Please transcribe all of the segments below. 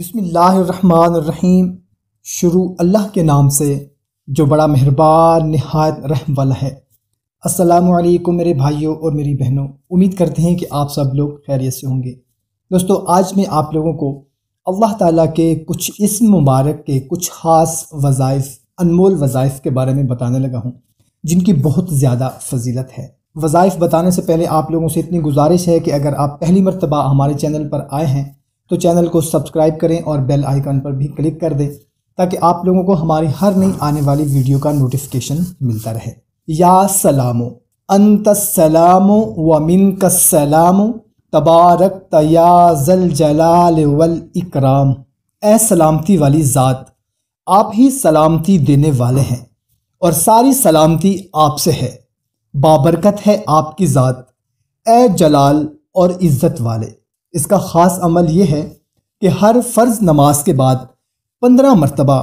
बसमीम शुरू अल्लाह के नाम से जो बड़ा मेहरबान नहायत रहम वाला है असलकुम मेरे भाइयों और मेरी बहनों उम्मीद करते हैं कि आप सब लोग खैरियत से होंगे दोस्तों आज मैं आप लोगों को अल्लाह ताला के कुछ इसम मुबारक के कुछ ख़ास वज़ाइफ़ अनमोल वज़ाइफ़ के बारे में बताने लगा हूँ जिनकी बहुत ज़्यादा फजीलत है वज़ाइफ़ बताने से पहले आप लोगों से इतनी गुजारिश है कि अगर आप पहली मरतबा हमारे चैनल पर आए हैं तो चैनल को सब्सक्राइब करें और बेल आइकन पर भी क्लिक कर दें ताकि आप लोगों को हमारी हर नई आने वाली वीडियो का नोटिफिकेशन मिलता रहे या सलामो अंत सलामो व मिन कसलामो तबारक तयाजल जलाल वल इकराम ए सलामती वाली ज़ात आप ही सलामती देने वाले हैं और सारी सलामती आपसे है बाबरकत है आपकी ज़ात ए जलाल और इज़्ज़त वाले इसका ख़ास अमल ये है कि हर फ़र्ज़ नमाज के बाद पंद्रह मरतबा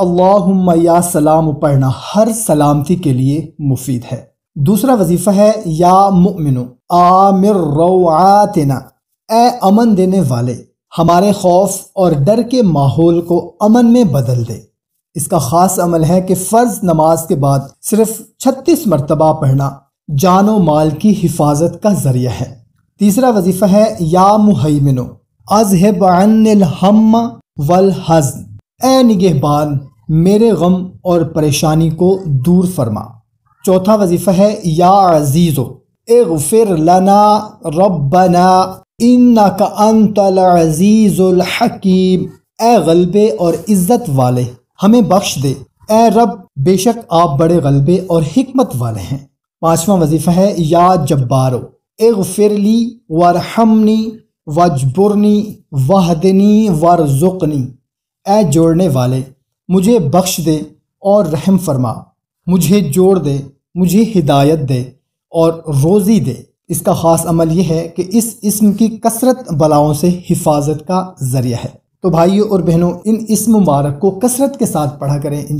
अल्लाहुम्मा या सलाम पढ़ना हर सलामती के लिए मुफीद है दूसरा वजीफ़ा है या मुमिनो आमिर ए अमन देने वाले हमारे खौफ और डर के माहौल को अमन में बदल दे इसका ख़ास अमल है कि फ़र्ज नमाज के बाद सिर्फ छत्तीस मरतबा पढ़ना जानो माल की हिफाजत का ज़रिया है तीसरा वजीफ़ा है या मुहैमिनो अजहब हम वल हजन ए निगहबान मेरे गम और परेशानी को दूर फरमा चौथा वजीफ़ा है या अजीज़ो ए गफिर लना रबना इन्ना का हकीम ए गलबे और इज़्ज़त वाले हमें बख्श दे ए रब बेशक आप बड़े गलबे और हमत वाले हैं पाँचवा वजीफ़ा है या जब्बारो एगफिरली वरहमनी वजबुरनी वहदनी वरजुकनी ए जोड़ने वाले मुझे बख्श दे और रहम फरमा मुझे जोड़ दे मुझे हिदायत दे और रोज़ी दे इसका ख़ास अमल यह है कि इस इसम की कसरत बलाओं से हिफाजत का ज़रिया है तो भाइयों और बहनों इन इस मुबारक को कसरत के साथ पढ़ा करें इन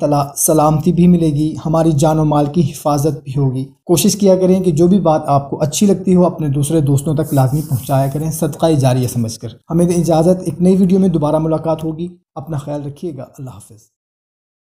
ताला सलामती भी मिलेगी हमारी जान और माल की हिफाजत भी होगी कोशिश किया करें कि जो भी बात आपको अच्छी लगती हो अपने दूसरे दोस्तों तक लाजमी पहुँचाया करें सदका जारी समझ कर हमें इजाज़त एक नई वीडियो में दोबारा मुलाकात होगी अपना ख्याल रखिएगा अल्लाह हाफिज़